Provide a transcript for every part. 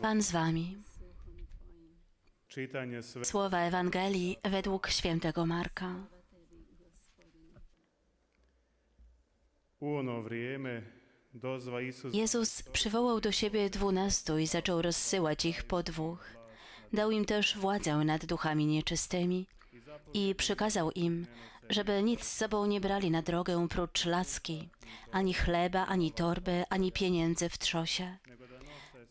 Pan z wami. Słowa Ewangelii według świętego Marka. Jezus przywołał do siebie dwunastu i zaczął rozsyłać ich po dwóch. Dał im też władzę nad duchami nieczystymi i przykazał im, żeby nic z sobą nie brali na drogę prócz laski, ani chleba, ani torby, ani pieniędzy w trzosie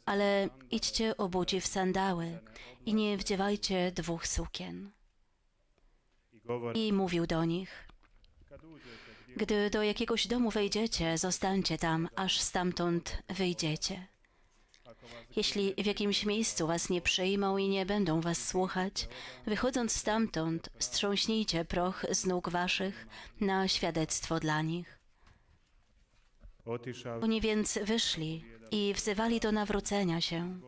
ale idźcie obudzi w sandały i nie wdziewajcie dwóch sukien. I mówił do nich, gdy do jakiegoś domu wejdziecie, zostańcie tam, aż stamtąd wyjdziecie. Jeśli w jakimś miejscu was nie przyjmą i nie będą was słuchać, wychodząc stamtąd, strząśnijcie proch z nóg waszych na świadectwo dla nich. Oni więc wyszli i wzywali do nawrócenia się.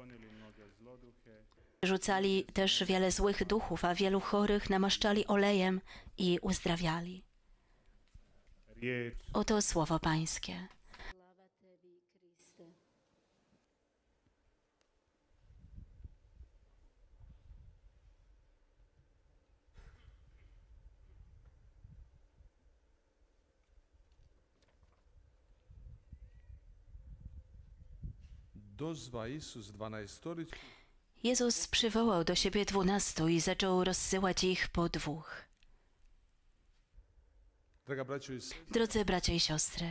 Rzucali też wiele złych duchów, a wielu chorych namaszczali olejem i uzdrawiali. Oto słowo Pańskie. Jezus przywołał do siebie dwunastu i zaczął rozsyłać ich po dwóch. Drodzy bracia i siostry,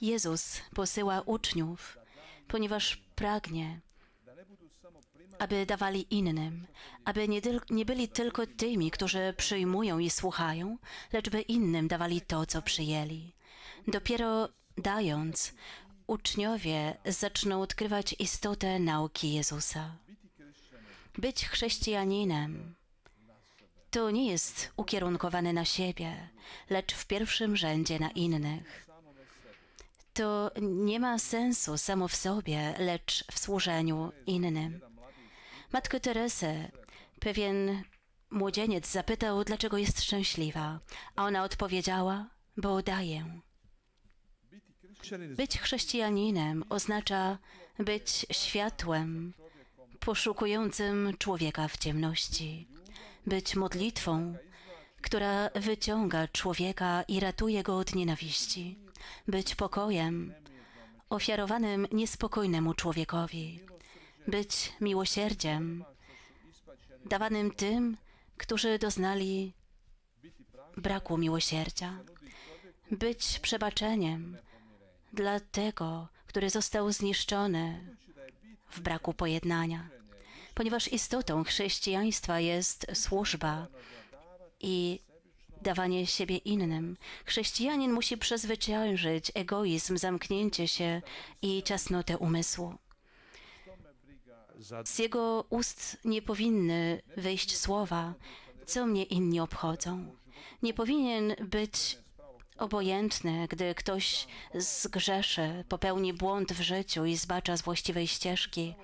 Jezus posyła uczniów, ponieważ pragnie, aby dawali innym, aby nie, nie, byli tylko tymi, którzy przyjmują i słuchają, lecz by innym dawali to, co przyjęli. Dopiero dając, uczniowie zaczną odkrywać istotę nauki Jezusa. Być chrześcijaninem to nie jest ukierunkowane na siebie, lecz w pierwszym rzędzie na innych. To nie ma sensu samo w sobie, lecz w służeniu innym. Matkę Teresę pewien młodzieniec zapytał, dlaczego jest szczęśliwa, a ona odpowiedziała, bo daję. Być chrześcijaninem oznacza być światłem poszukującym człowieka w ciemności, być modlitwą, która wyciąga człowieka i ratuje go od nienawiści, być pokojem ofiarowanym niespokojnemu człowiekowi, być miłosierdziem dawanym tym, którzy doznali braku miłosierdzia, być przebaczeniem dla tego, który został zniszczony w braku pojednania. Ponieważ istotą chrześcijaństwa jest służba i dawanie siebie innym. Chrześcijanin musi przezwyciężyć egoizm, zamknięcie się i ciasnotę umysłu. Z jego ust nie powinny wyjść słowa, co mnie inni obchodzą. Nie powinien być obojętne, gdy ktoś zgrzeszy, popełni błąd w życiu i zbacza z właściwej ścieżki.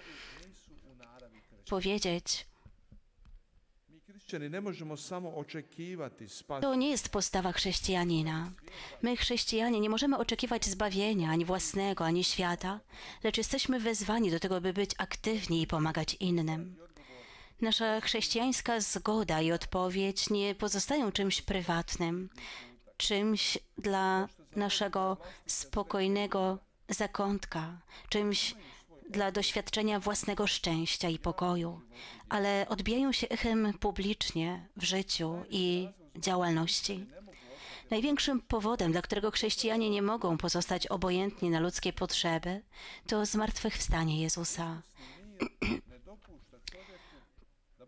Powiedzieć, to nie jest postawa chrześcijanina. My, chrześcijanie, nie możemy oczekiwać zbawienia ani własnego, ani świata, lecz jesteśmy wezwani do tego, by być aktywni i pomagać innym. Nasza chrześcijańska zgoda i odpowiedź nie pozostają czymś prywatnym, czymś dla naszego spokojnego zakątka, czymś dla doświadczenia własnego szczęścia i pokoju, ale odbijają się echem publicznie w życiu i działalności. Największym powodem, dla którego chrześcijanie nie mogą pozostać obojętni na ludzkie potrzeby, to zmartwychwstanie Jezusa.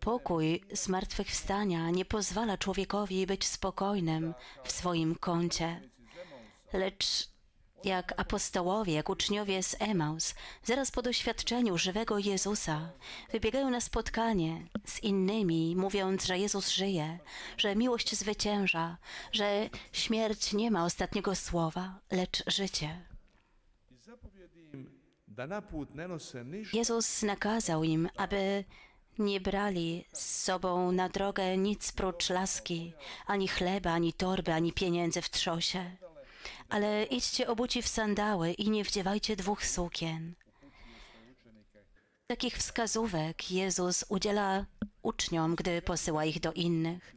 martwych zmartwychwstania nie pozwala człowiekowi być spokojnym w swoim kącie. Lecz jak apostołowie, jak uczniowie z Emaus, zaraz po doświadczeniu żywego Jezusa, wybiegają na spotkanie z innymi, mówiąc, że Jezus żyje, że miłość zwycięża, że śmierć nie ma ostatniego słowa, lecz życie. Jezus nakazał im, aby nie brali z sobą na drogę nic prócz laski, ani chleba, ani torby, ani pieniędzy w trzosie. Ale idźcie obuci w sandały i nie wdziewajcie dwóch sukien. Takich wskazówek Jezus udziela uczniom, gdy posyła ich do innych.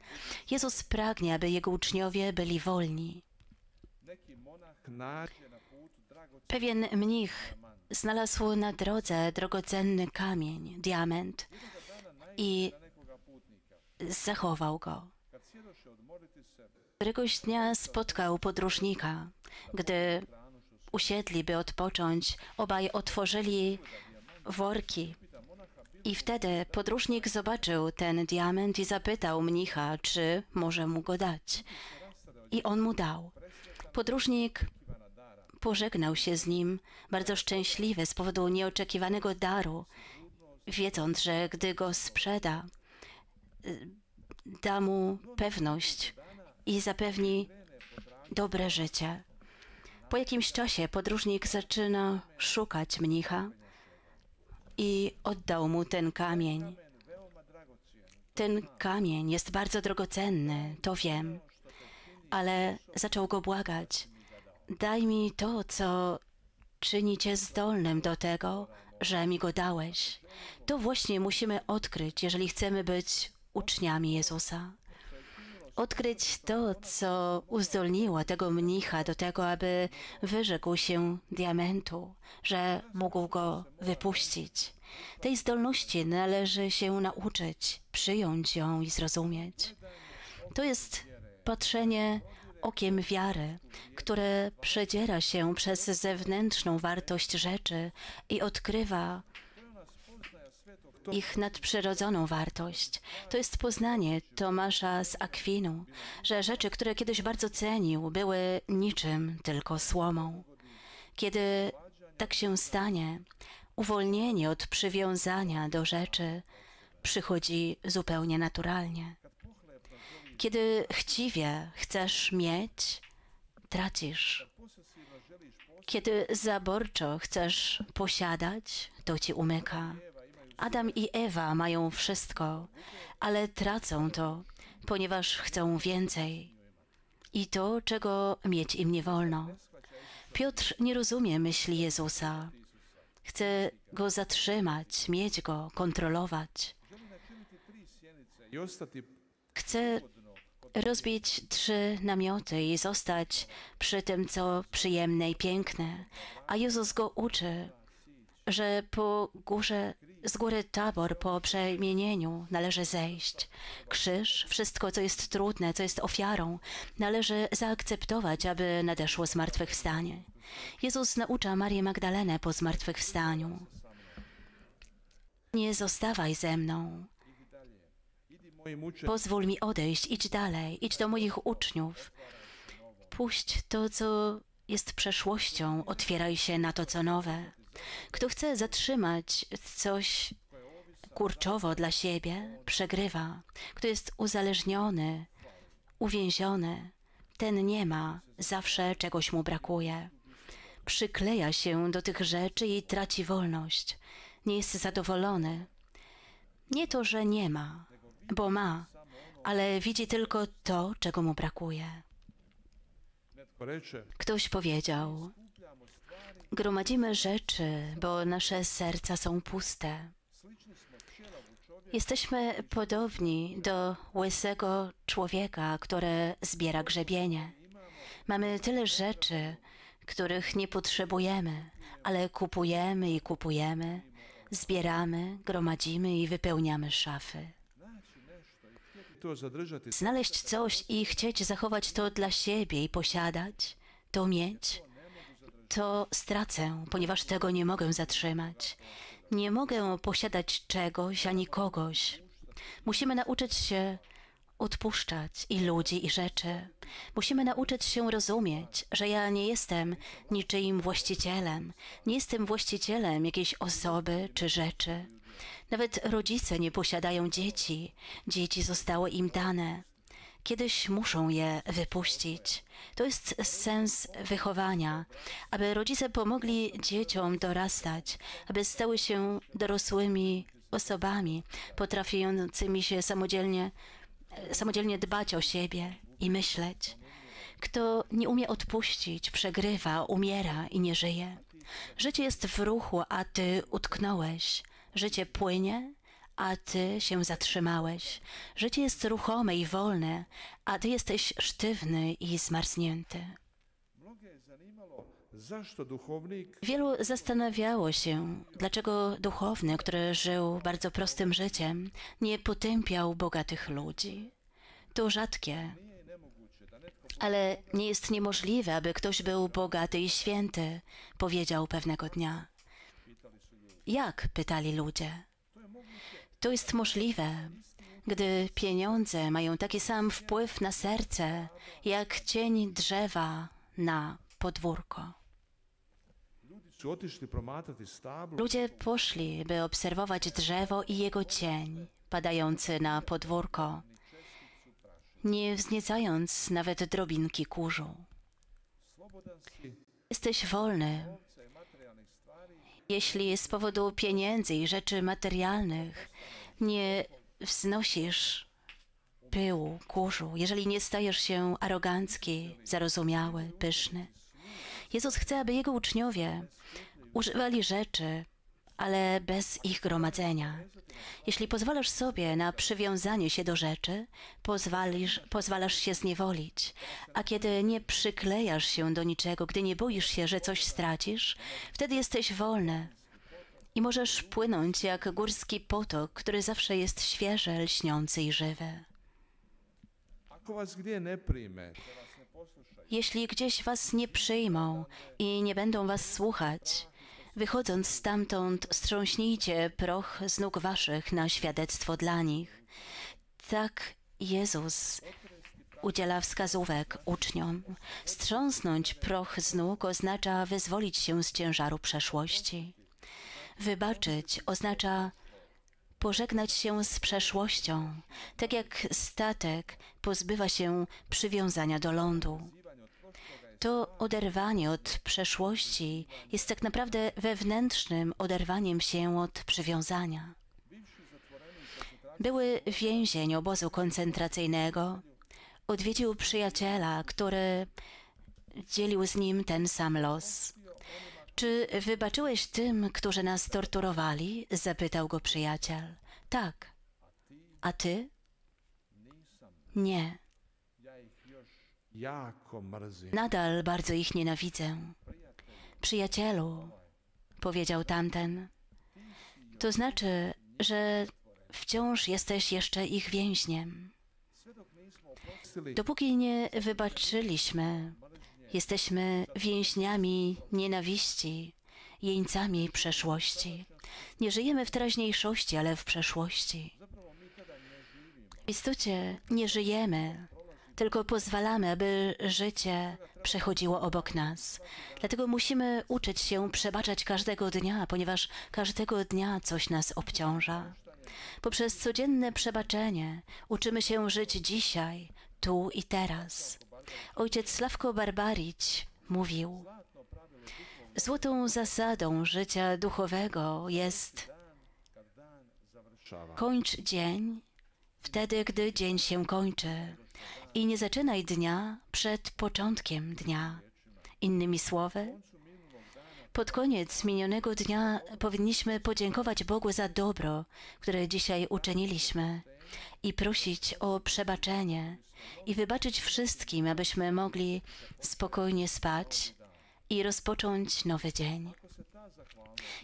Jezus pragnie, aby jego uczniowie byli wolni. Pewien mnich znalazł na drodze drogocenny kamień, diament i zachował go. Któregoś dnia spotkał podróżnika. Gdy usiedli, by odpocząć, obaj otworzyli worki. I wtedy podróżnik zobaczył ten diament i zapytał mnicha, czy może mu go dać. I on mu dał. Podróżnik pożegnał się z nim, bardzo szczęśliwy z powodu nieoczekiwanego daru wiedząc, że gdy go sprzeda, y, da mu pewność i zapewni dobre życie. Po jakimś czasie podróżnik zaczyna szukać mnicha i oddał mu ten kamień. Ten kamień jest bardzo drogocenny, to wiem, ale zaczął go błagać. Daj mi to, co czyni cię zdolnym do tego, że mi go dałeś. To właśnie musimy odkryć, jeżeli chcemy być uczniami Jezusa. Odkryć to, co uzdolniło tego mnicha do tego, aby wyrzekł się diamentu, że mógł go wypuścić. Tej zdolności należy się nauczyć, przyjąć ją i zrozumieć. To jest patrzenie okiem wiary, które przedziera się przez zewnętrzną wartość rzeczy i odkrywa ich nadprzyrodzoną wartość. To jest poznanie Tomasza z Akwinu, że rzeczy, które kiedyś bardzo cenił, były niczym, tylko słomą. Kiedy tak się stanie, uwolnienie od przywiązania do rzeczy przychodzi zupełnie naturalnie. Kiedy chciwie chcesz mieć, tracisz. Kiedy zaborczo chcesz posiadać, to ci umyka. Adam i Ewa mają wszystko, ale tracą to, ponieważ chcą więcej. I to, czego mieć im nie wolno. Piotr nie rozumie myśli Jezusa. Chce go zatrzymać, mieć go, kontrolować. Chce rozbić trzy namioty i zostać przy tym, co przyjemne i piękne. A Jezus go uczy, że po górze, z góry tabor po przemienieniu należy zejść. Krzyż, wszystko, co jest trudne, co jest ofiarą, należy zaakceptować, aby nadeszło zmartwychwstanie. Jezus naucza Marię Magdalenę po zmartwychwstaniu. Nie zostawaj ze mną, Pozwól mi odejść, idź dalej, idź do moich uczniów. Puść to, co jest przeszłością, otwieraj się na to, co nowe. Kto chce zatrzymać coś kurczowo dla siebie, przegrywa. Kto jest uzależniony, uwięziony, ten nie ma, zawsze czegoś mu brakuje. Przykleja się do tych rzeczy i traci wolność. Nie jest zadowolony. Nie to, że nie ma, bo ma, ale widzi tylko to, czego mu brakuje. Ktoś powiedział: Gromadzimy rzeczy, bo nasze serca są puste. Jesteśmy podobni do łysego człowieka, który zbiera grzebienie. Mamy tyle rzeczy, których nie potrzebujemy, ale kupujemy i kupujemy, zbieramy, gromadzimy i wypełniamy szafy. Znaleźć coś i chcieć zachować to dla siebie i posiadać, to mieć, to stracę, ponieważ tego nie mogę zatrzymać. Nie mogę posiadać czegoś ani kogoś. Musimy nauczyć się odpuszczać i ludzi, i rzeczy. Musimy nauczyć się rozumieć, że ja nie jestem niczyim właścicielem, nie jestem właścicielem jakiejś osoby czy rzeczy. Nawet rodzice nie posiadają dzieci. Dzieci zostały im dane. Kiedyś muszą je wypuścić. To jest sens wychowania, aby rodzice pomogli dzieciom dorastać, aby stały się dorosłymi osobami, potrafiącymi się samodzielnie, samodzielnie dbać o siebie i myśleć. Kto nie umie odpuścić, przegrywa, umiera i nie żyje. Życie jest w ruchu, a ty utknąłeś. Życie płynie, a ty się zatrzymałeś. Życie jest ruchome i wolne, a ty jesteś sztywny i zmarznięty. Wielu zastanawiało się, dlaczego duchowny, który żył bardzo prostym życiem, nie potępiał bogatych ludzi. To rzadkie, ale nie jest niemożliwe, aby ktoś był bogaty i święty, powiedział pewnego dnia. Jak? pytali ludzie. To jest możliwe, gdy pieniądze mają taki sam wpływ na serce, jak cień drzewa na podwórko. Ludzie poszli, by obserwować drzewo i jego cień padający na podwórko, nie wzniecając nawet drobinki kurzu. Jesteś wolny, jeśli z powodu pieniędzy i rzeczy materialnych nie wznosisz pyłu, kurzu, jeżeli nie stajesz się arogancki, zarozumiały, pyszny. Jezus chce, aby Jego uczniowie używali rzeczy, ale bez ich gromadzenia. Jeśli pozwalasz sobie na przywiązanie się do rzeczy, pozwalisz, pozwalasz się zniewolić, a kiedy nie przyklejasz się do niczego, gdy nie boisz się, że coś stracisz, wtedy jesteś wolny. I możesz płynąć jak górski potok, który zawsze jest świeży, lśniący i żywy. Jeśli gdzieś was nie przyjmą i nie będą was słuchać, Wychodząc stamtąd, strząśnijcie proch z nóg waszych na świadectwo dla nich. Tak Jezus udziela wskazówek uczniom. Strząsnąć proch z nóg oznacza wyzwolić się z ciężaru przeszłości. Wybaczyć oznacza pożegnać się z przeszłością, tak jak statek pozbywa się przywiązania do lądu. To oderwanie od przeszłości jest tak naprawdę wewnętrznym oderwaniem się od przywiązania. Były więzień obozu koncentracyjnego. Odwiedził przyjaciela, który dzielił z nim ten sam los. Czy wybaczyłeś tym, którzy nas torturowali? zapytał go przyjaciel. Tak. A ty? Nie. Nadal bardzo ich nienawidzę. Przyjacielu, powiedział tamten, to znaczy, że wciąż jesteś jeszcze ich więźniem. Dopóki nie wybaczyliśmy, jesteśmy więźniami nienawiści, jeńcami przeszłości. Nie żyjemy w teraźniejszości, ale w przeszłości. W istocie nie żyjemy, tylko pozwalamy, aby życie przechodziło obok nas. Dlatego musimy uczyć się przebaczać każdego dnia, ponieważ każdego dnia coś nas obciąża. Poprzez codzienne przebaczenie uczymy się żyć dzisiaj, tu i teraz. Ojciec Sławko Barbarić mówił, złotą zasadą życia duchowego jest kończ dzień wtedy, gdy dzień się kończy. I nie zaczynaj dnia przed początkiem dnia. Innymi słowy, pod koniec minionego dnia powinniśmy podziękować Bogu za dobro, które dzisiaj uczyniliśmy i prosić o przebaczenie i wybaczyć wszystkim, abyśmy mogli spokojnie spać i rozpocząć nowy dzień.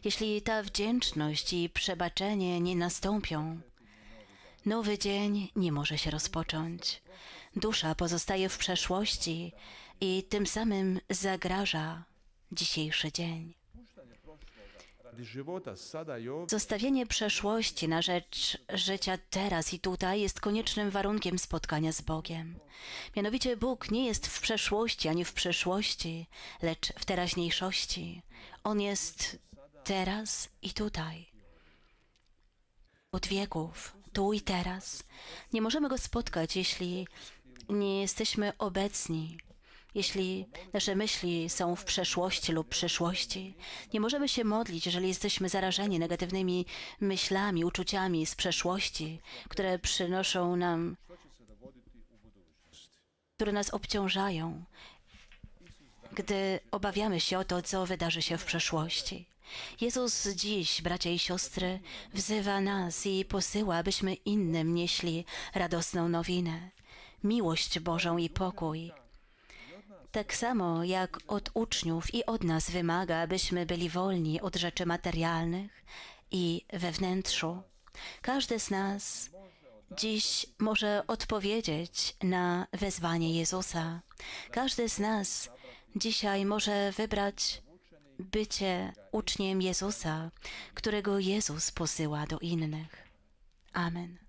Jeśli ta wdzięczność i przebaczenie nie nastąpią, nowy dzień nie może się rozpocząć. Dusza pozostaje w przeszłości i tym samym zagraża dzisiejszy dzień. Zostawienie przeszłości na rzecz życia teraz i tutaj jest koniecznym warunkiem spotkania z Bogiem. Mianowicie Bóg nie jest w przeszłości ani w przeszłości, lecz w teraźniejszości. On jest teraz i tutaj. Od wieków, tu i teraz. Nie możemy go spotkać, jeśli nie jesteśmy obecni, jeśli nasze myśli są w przeszłości lub przyszłości. Nie możemy się modlić, jeżeli jesteśmy zarażeni negatywnymi myślami, uczuciami z przeszłości, które przynoszą nam, które nas obciążają, gdy obawiamy się o to, co wydarzy się w przeszłości. Jezus dziś, bracia i siostry, wzywa nas i posyła, abyśmy innym nieśli radosną nowinę miłość Bożą i pokój. Tak samo jak od uczniów i od nas wymaga, abyśmy byli wolni od rzeczy materialnych i we wnętrzu. Każdy z nas dziś może odpowiedzieć na wezwanie Jezusa. Każdy z nas dzisiaj może wybrać bycie uczniem Jezusa, którego Jezus posyła do innych. Amen.